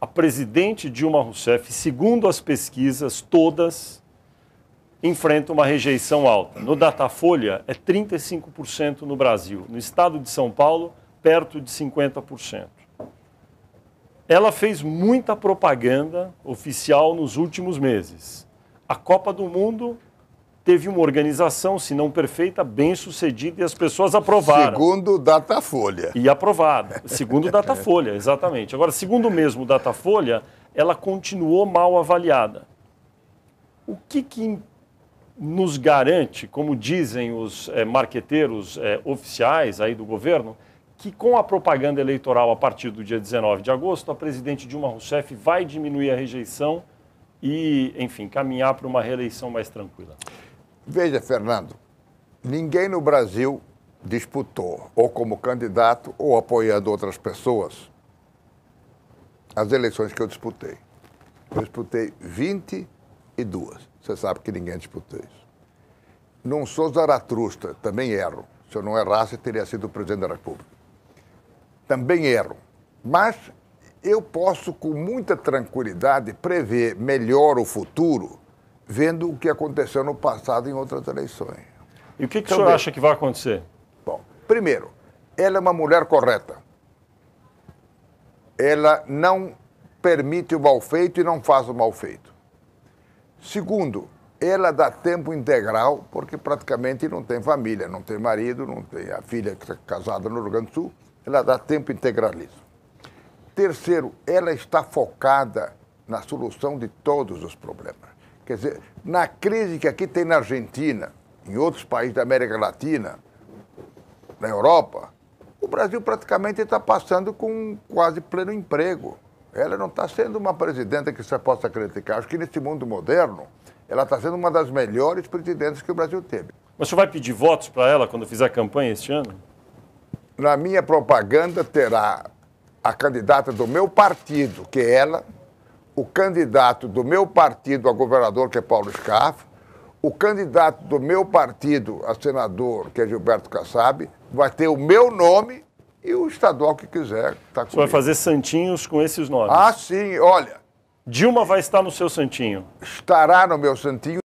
a presidente Dilma Rousseff, segundo as pesquisas todas, enfrenta uma rejeição alta. No Datafolha, é 35% no Brasil. No estado de São Paulo, perto de 50%. Ela fez muita propaganda oficial nos últimos meses. A Copa do Mundo teve uma organização, se não perfeita, bem sucedida e as pessoas aprovaram. Segundo Datafolha. E aprovado. Segundo Datafolha, exatamente. Agora, segundo mesmo Datafolha, ela continuou mal avaliada. O que, que nos garante, como dizem os é, marqueteiros é, oficiais aí do governo, que com a propaganda eleitoral a partir do dia 19 de agosto, a presidente Dilma Rousseff vai diminuir a rejeição e, enfim, caminhar para uma reeleição mais tranquila? Veja, Fernando, ninguém no Brasil disputou, ou como candidato, ou apoiando outras pessoas, as eleições que eu disputei. Eu disputei 22. Você sabe que ninguém disputou isso. Não sou zaratrusta, também erro. Se eu não errasse, teria sido presidente da República. Também erro. Mas eu posso, com muita tranquilidade, prever melhor o futuro vendo o que aconteceu no passado em outras eleições. E o que, que o então, senhor acha que vai acontecer? Bom, primeiro, ela é uma mulher correta. Ela não permite o mal feito e não faz o mal feito. Segundo, ela dá tempo integral, porque praticamente não tem família, não tem marido, não tem a filha que está casada no Rio Grande do Sul, ela dá tempo integralismo. Terceiro, ela está focada na solução de todos os problemas. Quer dizer, na crise que aqui tem na Argentina, em outros países da América Latina, na Europa, o Brasil praticamente está passando com quase pleno emprego. Ela não está sendo uma presidenta que você possa criticar. Acho que nesse mundo moderno, ela está sendo uma das melhores presidentes que o Brasil teve. Mas você vai pedir votos para ela quando fizer a campanha este ano? Na minha propaganda terá a candidata do meu partido, que é ela, o candidato do meu partido a governador, que é Paulo Scarf, o candidato do meu partido a senador, que é Gilberto Kassab, vai ter o meu nome e o estadual que quiser. Tá Você vai fazer santinhos com esses nomes? Ah, sim, olha. Dilma vai estar no seu santinho? Estará no meu santinho.